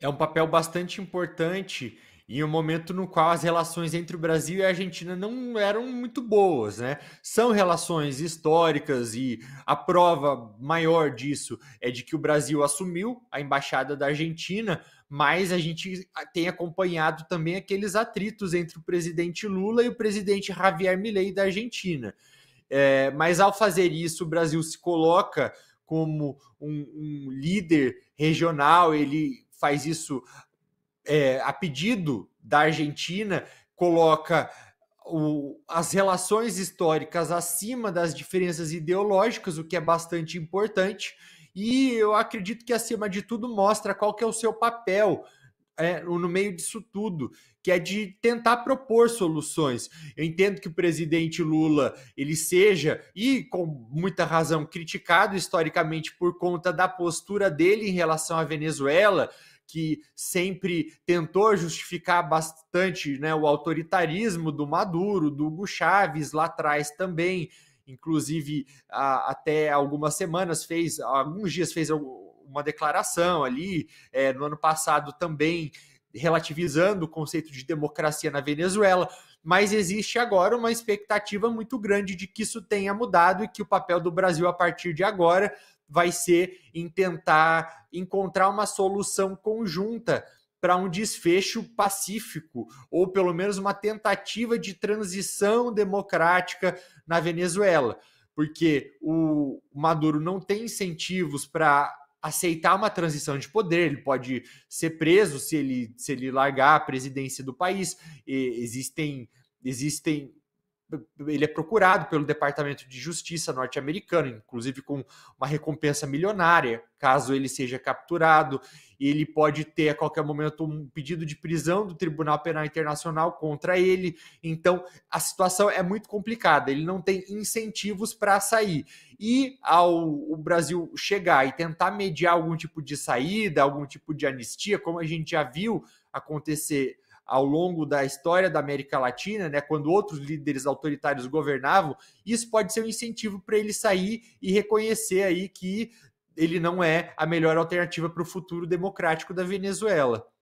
é um papel bastante importante em um momento no qual as relações entre o Brasil e a Argentina não eram muito boas, né? São relações históricas e a prova maior disso é de que o Brasil assumiu a embaixada da Argentina, mas a gente tem acompanhado também aqueles atritos entre o presidente Lula e o presidente Javier Milei da Argentina. É, mas ao fazer isso, o Brasil se coloca como um, um líder regional, ele faz isso é, a pedido da Argentina, coloca o, as relações históricas acima das diferenças ideológicas, o que é bastante importante. E eu acredito que, acima de tudo, mostra qual que é o seu papel é, no meio disso tudo, que é de tentar propor soluções. Eu entendo que o presidente Lula ele seja e com muita razão criticado historicamente por conta da postura dele em relação à Venezuela, que sempre tentou justificar bastante né, o autoritarismo do Maduro, do Hugo Chaves lá atrás também. Inclusive, até algumas semanas fez, alguns dias fez uma declaração ali é, no ano passado também relativizando o conceito de democracia na Venezuela, mas existe agora uma expectativa muito grande de que isso tenha mudado e que o papel do Brasil a partir de agora vai ser em tentar encontrar uma solução conjunta para um desfecho pacífico, ou pelo menos uma tentativa de transição democrática na Venezuela, porque o Maduro não tem incentivos para aceitar uma transição de poder, ele pode ser preso se ele, se ele largar a presidência do país. E existem, existem ele é procurado pelo Departamento de Justiça norte-americano, inclusive com uma recompensa milionária, caso ele seja capturado. Ele pode ter a qualquer momento um pedido de prisão do Tribunal Penal Internacional contra ele. Então, a situação é muito complicada. Ele não tem incentivos para sair. E ao o Brasil chegar e tentar mediar algum tipo de saída, algum tipo de anistia, como a gente já viu acontecer ao longo da história da América Latina, né, quando outros líderes autoritários governavam, isso pode ser um incentivo para ele sair e reconhecer aí que ele não é a melhor alternativa para o futuro democrático da Venezuela.